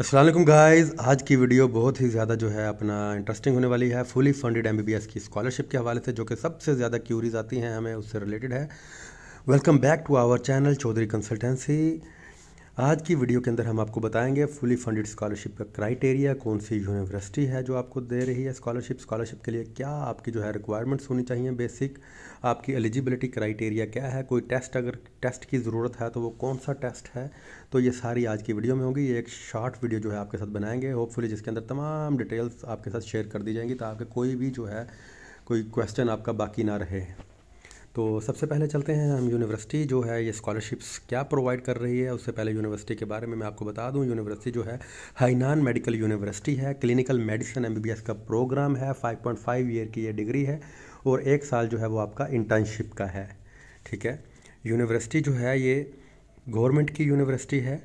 Aslam guys आज की video बहुत ही ज़्यादा जो है अपना इंटरेस्टिंग होने वाली है फुली फंडेड एमबीबीएस की स्कॉलरशिप के हवाले से जो कि सबसे ज़्यादा क्यूरीज आती हैं हमें उससे रिलेटेड है welcome back to our channel Chaudhary consultancy आज की वीडियो के अंदर हम आपको बताएंगे फुली फंडेड स्कॉलरशिप का क्राइटेरिया कौन सी यूनिवर्सिटी है जो आपको दे रही है स्कॉलरशिप स्कॉलरशिप के लिए क्या आपकी जो है रिक्वायरमेंट्स होनी चाहिए बेसिक आपकी एलिजिबिलिटी क्राइटेरिया क्या है कोई टेस्ट अगर टेस्ट की ज़रूरत है तो वो कौन सा टेस्ट है तो ये सारी आज की वीडियो में होगी ये एक शॉर्ट वीडियो जो है आपके साथ बनाएंगे होपफुली जिसके अंदर तमाम डिटेल्स आपके साथ शेयर कर दी जाएंगी तो आपके कोई भी जो है कोई क्वेश्चन आपका बाकी ना रहे तो सबसे पहले चलते हैं हम यूनिवर्सिटी जो है ये स्कॉलरशिप्स क्या प्रोवाइड कर रही है उससे पहले यूनिवर्सिटी के बारे में मैं आपको बता दूं यूनिवर्सिटी जो है हाइनान मेडिकल यूनिवर्सिटी है क्लिनिकल मेडिसिन एमबीबीएस का प्रोग्राम है 5.5 ईयर की ये डिग्री है और एक साल जो है वो आपका इंटर्नशिप का है ठीक है यूनिवर्सिटी जो है ये गवर्नमेंट की यूनिवर्सिटी है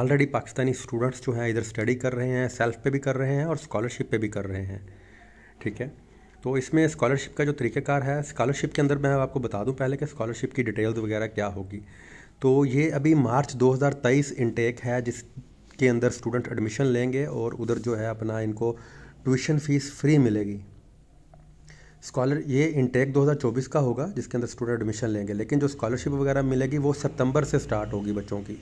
ऑलरेडी पाकिस्तानी स्टूडेंट्स जो हैं इधर स्टडी कर रहे हैं सेल्फ पे भी कर रहे हैं और स्कॉलरशिप पे भी कर रहे हैं ठीक है तो इसमें स्कॉलरशिप का जो तरीक़ेकार है स्कॉलरशिप के अंदर मैं आपको बता दूं पहले कि स्कॉलरशिप की डिटेल्स वगैरह क्या होगी तो ये अभी मार्च 2023 इनटेक है जिसके अंदर स्टूडेंट एडमिशन लेंगे और उधर जो है अपना इनको ट्यूशन फ़ीस फ्री मिलेगी स्कॉलर ये इंटेक 2024 का होगा जिसके अंदर स्टूडेंट एडमिशन लेंगे लेकिन जो स्कॉलरशिप वगैरह मिलेगी वो सितंबर से स्टार्ट होगी बच्चों की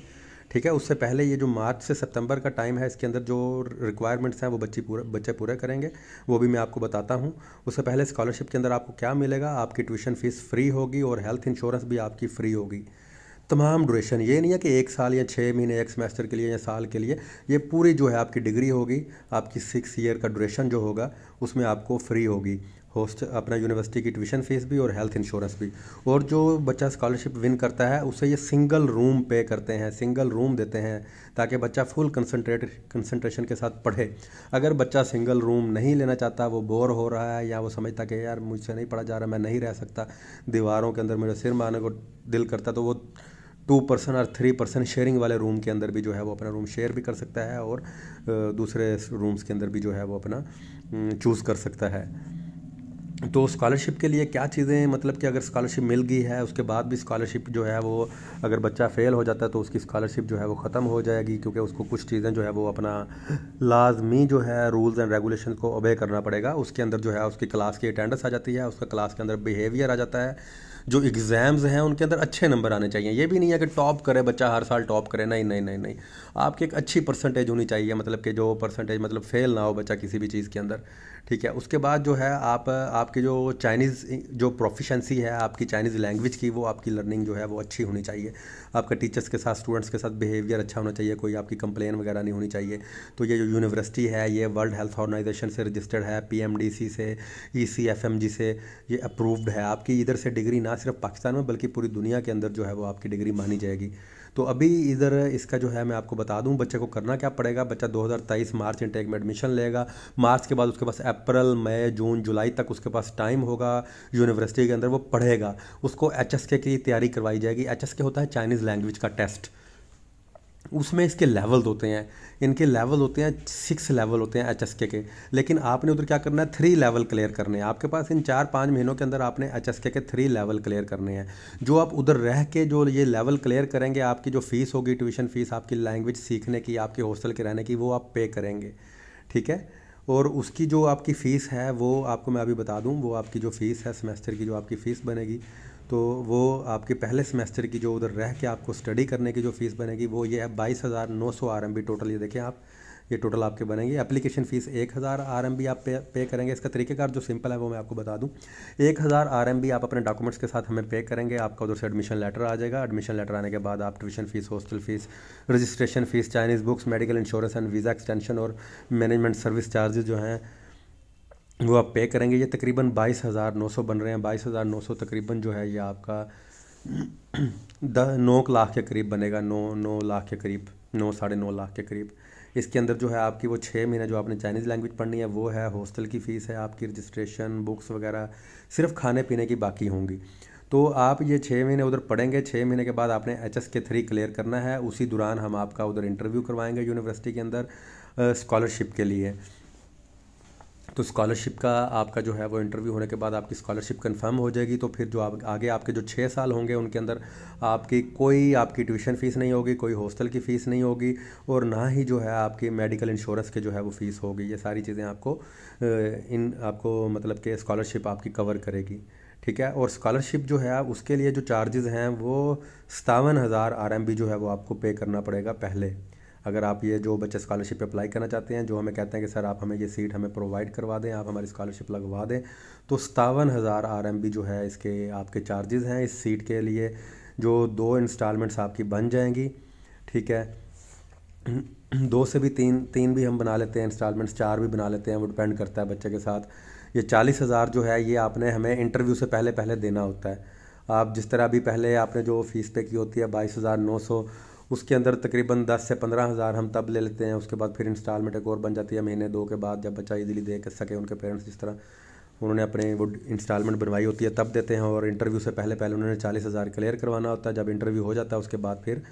ठीक है उससे पहले ये जो मार्च से सितंबर का टाइम है इसके अंदर जो रिक्वायरमेंट्स हैं वो बच्चे पूरे बच्चे पूरे करेंगे वो भी मैं आपको बताता हूँ उससे पहले स्कॉलरशिप के अंदर आपको क्या मिलेगा आपकी ट्यूशन फ़ीस फ्री होगी और हेल्थ इंश्योरेंस भी आपकी फ़्री होगी तमाम ड्यूरेशन ये नहीं है कि एक साल या छः महीने एक सेमेस्टर के लिए या साल के लिए ये पूरी जो है आपकी डिग्री होगी आपकी सिक्स ईयर का ड्यूरेशन जो होगा उसमें आपको फ्री होगी होस्ट अपना यूनिवर्सिटी की ट्यूशन फ़ीस भी और हेल्थ इंश्योरेंस भी और जो बच्चा स्कॉलरशिप विन करता है उसे ये सिंगल रूम पे करते हैं सिंगल रूम देते हैं ताकि बच्चा फुल कंसनट्रेट कंसनट्रेशन के साथ पढ़े अगर बच्चा सिंगल रूम नहीं लेना चाहता वो बोर हो रहा है या वो समझता कि यार मुझसे नहीं पढ़ा जा रहा मैं नहीं रह सकता दीवारों के अंदर मेरे सिर मारने को दिल करता तो वो टू पर्सन और थ्री पर्सन शेयरिंग वाले रूम के अंदर भी जो है वो अपना रूम शेयर भी कर सकता है और दूसरे रूम्स के अंदर भी जो है वो अपना चूज़ कर सकता है तो स्कॉलरशिप के लिए क्या चीज़ें मतलब कि अगर स्कॉलरशिप मिल गई है उसके बाद भी स्कॉलरशिप जो है वो अगर बच्चा फ़ेल हो जाता है तो उसकी स्कॉलरशिप जो है वो ख़त्म हो जाएगी क्योंकि उसको कुछ चीज़ें जो है वो अपना लाजमी जो है रूल्स एंड रेगुलेशन को ओबे करना पड़ेगा उसके अंदर जो है उसकी क्लास की अटेंडेंस आ जाती है उसका क्लास के अंदर बिहेवियर आ जाता है जो एग्ज़ाम्स हैं उनके अंदर अच्छे नंबर आने चाहिए ये भी नहीं है कि टॉप करे बच्चा हर साल टॉप करे नहीं नहीं नहीं नहीं आपकी एक अच्छी परसेंटेज होनी चाहिए मतलब कि जो परसेंटेज मतलब फ़ेल ना हो बच्चा किसी भी चीज़ के अंदर ठीक है उसके बाद जो है आप आपके जो चाइनीज़ जो प्रोफिशंसी है आपकी चाइनीज़ लैंग्वेज की वो आपकी लर्निंग जो है वो अच्छी होनी चाहिए आपका टीचर्स के साथ स्टूडेंट्स के साथ बिहेवियर अच्छा होना चाहिए कोई आपकी कंप्लेन वगैरह नहीं होनी चाहिए तो ये जो यूनिवर्सिटी है ये वर्ल्ड हेल्थ ऑर्गेनाइजेशन से रजिस्टर्ड है पी से ई e से ये अप्रूव्ड है आपकी इधर से डिग्री ना सिर्फ पाकिस्तान में बल्कि पूरी दुनिया के अंदर जो है वो आपकी डिग्री मानी जाएगी तो अभी इधर इसका जो है मैं आपको बता दूं बच्चे को करना क्या पड़ेगा बच्चा 2023 मार्च इंटेक में एडमिशन लेगा मार्च के बाद उसके पास अप्रैल मई जून जुलाई तक उसके पास टाइम होगा यूनिवर्सिटी के अंदर वो पढ़ेगा उसको एच एस के की तैयारी करवाई जाएगी एच एस के होता है चाइनीज़ लैंग्वेज का टेस्ट उसमें इसके लेवल होते हैं इनके लेवल होते हैं सिक्स लेवल होते हैं एच एस के के लेकिन आपने उधर क्या करना है थ्री लेवल क्लियर करने हैं आपके पास इन चार पाँच महीनों के अंदर आपने एच एस के के थ्री लेवल क्लियर करने हैं जो आप उधर रह के जो ये लेवल क्लियर करेंगे आपकी जो फ़ीस होगी ट्यूशन फ़ीस आपकी लैंग्वेज सीखने की आपके हॉस्टल के रहने की वो आप पे करेंगे ठीक है और उसकी जो आपकी फ़ीस है वो आपको मैं अभी बता दूँ वो आपकी जो फ़ीस है सेमेस्टर की जो आपकी फ़ीस बनेगी तो वो आपके पहले सेमेस्टर की जो उधर रह के आपको स्टडी करने की जो फ़ीस बनेगी वो ये है बाईस हज़ार नौ सौ आर एम बी टोटल ये देखें आप ये टोटल आपके बनेंगे एप्लीकेशन फ़ीस एक हज़ार आर आप पे पे करेंगे इसका तरीकेकार जो सिंपल है वो मैं आपको बता दूँ एक हज़ार आर आप अपने डॉक्यूमेंट्स के साथ हमें पे करेंगे आपका उधर से एडमिशन लेटर आ जाएगा एडमिशन लेटर आने के बाद आप tuition fees hostel fees registration fees Chinese books medical insurance and visa extension और मैनेजमेंट सर्विस चार्जेज जो हैं वो आप पे करेंगे ये तकरीबन बाईस हज़ार नौ सौ बन रहे हैं बाईस हज़ार नौ सौ तकरीबन जो है ये आपका द नौ लाख के करीब बनेगा नौ नौ लाख के करीब नौ साढ़े नौ लाख के करीब इसके अंदर जो है आपकी वो छः महीने जो आपने चाइनीज़ लैंग्वेज पढ़नी है वो है हॉस्टल की फ़ीस है आपकी रजिस्ट्रेशन बुक्स वगैरह सिर्फ खाने पीने की बाकी होंगी तो आप ये छः महीने उधर पढ़ेंगे छः महीने के बाद आपने H S K three clear करना है उसी दौरान हम आपका उधर इंटरव्यू करवाएंगे यूनिवर्सिटी के अंदर स्कॉलरशिप के लिए तो स्कॉलरशिप का आपका जो है वो इंटरव्यू होने के बाद आपकी स्कॉलरशिप कंफर्म हो जाएगी तो फिर जो आप आगे आपके जो छः साल होंगे उनके अंदर आपकी कोई आपकी ट्यूशन फ़ीस नहीं होगी कोई हॉस्टल की फ़ीस नहीं होगी और ना ही जो है आपकी मेडिकल इंश्योरेंस के जो है वो फ़ीस होगी ये सारी चीज़ें आपको इन आपको मतलब कि स्कॉलरशिप आपकी कवर करेगी ठीक है और स्कॉलरशिप जो है उसके लिए जो चार्जेज़ हैं वो सतावन हज़ार आर जो है वो आपको पे करना पड़ेगा पहले अगर आप ये जो बच्चे स्कॉलरशिप अप्लाई करना चाहते हैं जो हमें कहते हैं कि सर आप हमें ये सीट हमें प्रोवाइड करवा दें आप हमारी स्कॉलरशिप लगवा दें तो सतावन हज़ार आर जो है इसके आपके चार्जेस हैं इस सीट के लिए जो दो इंस्टॉलमेंट्स आपकी बन जाएंगी ठीक है दो से भी तीन तीन भी हम बना लेते हैं इंस्टॉलमेंट्स चार भी बना लेते हैं वो डिपेंड करता है बच्चे के साथ ये चालीस हज़ार जो है ये आपने हमें इंटरव्यू से पहले पहले देना होता है आप जिस तरह अभी पहले आपने जो फ़ीस पे की होती है बाईस हज़ार नौ सौ उसके अंदर तकरीबन दस से पंद्रह हज़ार हम तब ले लेते हैं उसके बाद फिर इंस्टॉलमेंट एक और बन जाती है महीने दो के बाद जब बच्चा इजीली दे सके उनके पेरेंट्स जिस तरह उन्होंने अपने वो इंस्टॉलमेंट बनवाई होती है तब देते हैं और इंटरव्यू से पहले पहले उन्होंने चालीस हज़ार क्लियर करवाना होता है जब इंटरव्यू हो जाता है उसके बाद फिर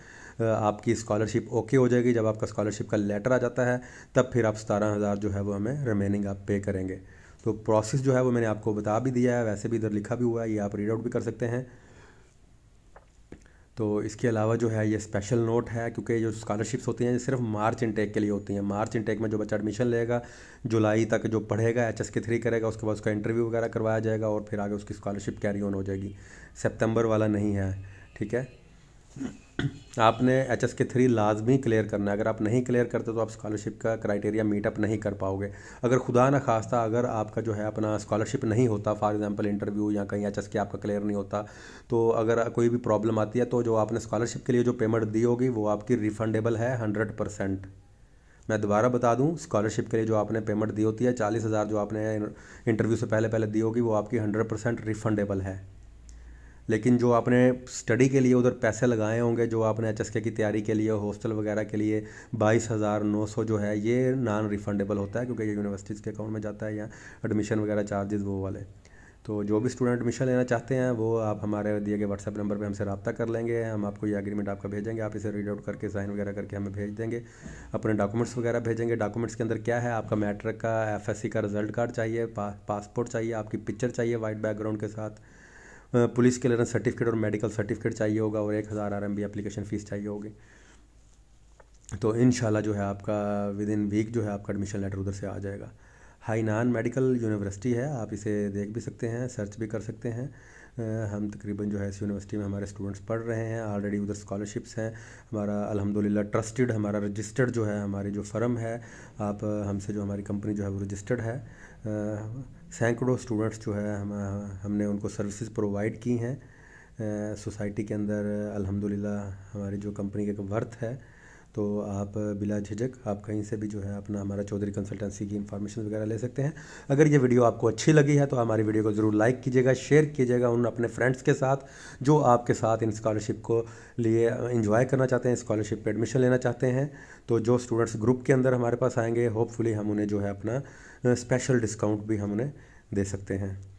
आपकी स्कॉलरशिप ओके हो जाएगी जब आपका स्कॉलरशिप का लेटर आ जाता है तब फिर आप सतारह हज़ार जो है वो हमें रिमेनिंग आप पे करेंगे तो प्रोसेस जो है वो मैंने आपको बता भी दिया है वैसे भी इधर लिखा भी हुआ है ये आप रीड आउट भी कर सकते हैं तो इसके अलावा जो है ये स्पेशल नोट है क्योंकि जो स्कॉलरशिप्स होती हैं ये सिर्फ मार्च इनटेक के लिए होती हैं मार्च इनटेक में जो बच्चा एडमिशन लेगा जुलाई तक जो पढ़ेगा एच एस के थ्री करेगा उसके बाद उसका इंटरव्यू वगैरह करवाया जाएगा और फिर आगे उसकी स्कॉलरशिप कैरी ऑन हो जाएगी सेप्टेम्बर वाला नहीं है ठीक है आपने एच एस के थ्री लाजमी क्लियर करना है अगर आप नहीं क्लियर करते तो आप स्कॉलरशिप का क्राइटेरिया मीटअप नहीं कर पाओगे अगर खुदा ना खास्ता अगर आपका जो है अपना स्कॉलरशिप नहीं होता फॉर एग्जांपल इंटरव्यू या कहीं एच एस के आपका क्लियर नहीं होता तो अगर कोई भी प्रॉब्लम आती है तो जो आपने स्कॉलरशिप के लिए जो पेमेंट दी होगी वो आपकी रिफंडेबल है हंड्रेड परसेंट मैं दोबारा बता दूं स्कॉलरशिप के लिए जो आपने पेमेंट दी होती है चालीस हज़ार जो आपने इंटरव्यू से पहले पहले दी होगी वो आपकी हंड्रेड परसेंट रिफंडेबल है लेकिन जो आपने स्टडी के लिए उधर पैसे लगाए होंगे जो आपने एच की तैयारी के लिए हॉस्टल वगैरह के लिए बाईस हज़ार नौ सौ जो है ये नॉन रिफंडेबल होता है क्योंकि ये यूनिवर्सिटीज़ के अकाउंट में जाता है या एडमिशन वगैरह चार्जेस वो वाले तो जो भी स्टूडेंट एडमिशन लेना चाहते हैं वो आप हमारे दिए गए व्हाट्सएप नंबर पर हमसे रबता कर लेंगे हम आपको ये अग्रीमेंट आपका भेजेंगे आप इसे रीड आउट करके साइन वगैरह करके हमें भेज देंगे अपने डॉक्यूमेंट्स वगैरह भेजेंगे डॉक्यूमेंट्स के अंदर क्या है आपका मैट्रिक का एफ का रिजल्ट कार्ड चाहिए पासपोर्ट चाहिए आपकी पिक्चर चाहिए वाइट बैकग्राउंड के साथ पुलिस के लिए सर्टिफिकेट और मेडिकल सर्टिफिकेट चाहिए होगा और एक हज़ार R M B application fees चाहिए होगी तो इन जो है आपका विद इन वीक जो है आपका एडमिशन लेटर उधर से आ जाएगा हाइनान मेडिकल यूनिवर्सिटी है आप इसे देख भी सकते हैं सर्च भी कर सकते हैं हम तकरीबन जो है इस यूनिवर्सिटी में हमारे स्टूडेंट्स पढ़ रहे हैं ऑलरेडी उधर स्कॉलरशिप्स हैं हमारा अल्हम्दुलिल्लाह ट्रस्टेड हमारा रजिस्टर्ड जो है हमारी जो फर्म है आप हमसे जो हमारी कंपनी जो है वो रजिस्टर्ड है सैकड़ों स्टूडेंट्स जो है हम हमने उनको सर्विसेज प्रोवाइड की हैं सोसाइटी के अंदर अल्हम्दुलिल्लाह हमारी जो कंपनी का वर्थ है तो आप बिला झिझक आप कहीं से भी जो है अपना हमारा चौधरी कंसल्टेंसी की इन्फॉर्मेशन वगैरह ले सकते हैं अगर ये वीडियो आपको अच्छी लगी है तो हमारी वीडियो को ज़रूर लाइक कीजिएगा शेयर कीजिएगा उन अपने फ्रेंड्स के साथ जो आपके साथ इन स्कॉलरशिप को लिए इन्जॉय करना चाहते हैं स्कॉलरशिप पर एडमिशन लेना चाहते हैं तो जो स्टूडेंट्स ग्रुप के अंदर हमारे पास आएंगे होपफुली हम उन्हें जो है अपना स्पेशल डिस्काउंट भी हमने दे सकते हैं